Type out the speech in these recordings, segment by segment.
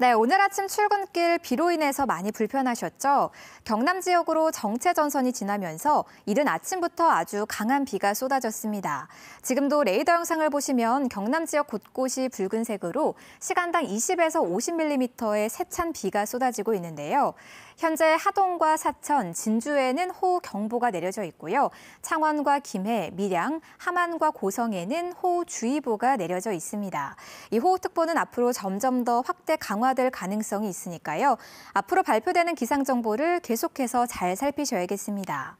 네, 오늘 아침 출근길 비로 인해서 많이 불편하셨죠? 경남 지역으로 정체 전선이 지나면서 이른 아침부터 아주 강한 비가 쏟아졌습니다. 지금도 레이더 영상을 보시면 경남 지역 곳곳이 붉은색으로 시간당 20에서 50mm의 세찬 비가 쏟아지고 있는데요. 현재 하동과 사천, 진주에는 호우 경보가 내려져 있고요. 창원과 김해, 밀양, 함안과 고성에는 호우 주의보가 내려져 있습니다. 이 호우특보는 앞으로 점점 더 확대 강화 강화될 가능성이 있으니까요. 앞으로 발표되는 기상 정보를 계속해서 잘 살피셔야겠습니다.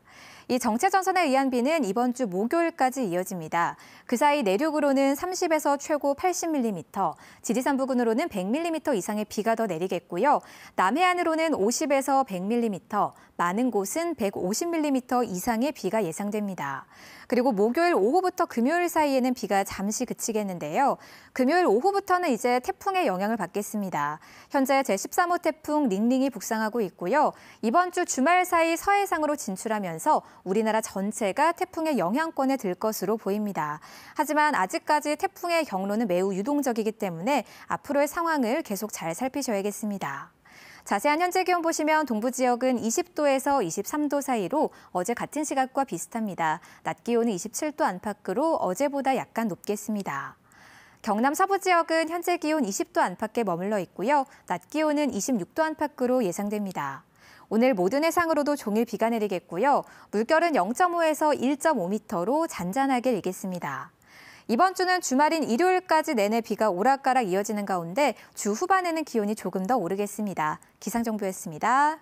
이 정체 전선에 의한 비는 이번 주 목요일까지 이어집니다. 그 사이 내륙으로는 30에서 최고 80mm, 지리산 부근으로는 100mm 이상의 비가 더 내리겠고요. 남해안으로는 50에서 100mm, 많은 곳은 150mm 이상의 비가 예상됩니다. 그리고 목요일 오후부터 금요일 사이에는 비가 잠시 그치겠는데요. 금요일 오후부터는 이제 태풍의 영향을 받겠습니다. 현재 제13호 태풍 링링이 북상하고 있고요. 이번 주 주말 사이 서해상으로 진출하면서 우리나라 전체가 태풍의 영향권에 들 것으로 보입니다. 하지만 아직까지 태풍의 경로는 매우 유동적이기 때문에 앞으로의 상황을 계속 잘 살피셔야겠습니다. 자세한 현재 기온 보시면 동부 지역은 20도에서 23도 사이로 어제 같은 시각과 비슷합니다. 낮 기온은 27도 안팎으로 어제보다 약간 높겠습니다. 경남 서부 지역은 현재 기온 20도 안팎에 머물러 있고요. 낮 기온은 26도 안팎으로 예상됩니다. 오늘 모든 해상으로도 종일 비가 내리겠고요. 물결은 0.5에서 1.5m로 잔잔하게 일겠습니다. 이번 주는 주말인 일요일까지 내내 비가 오락가락 이어지는 가운데 주 후반에는 기온이 조금 더 오르겠습니다. 기상정보였습니다.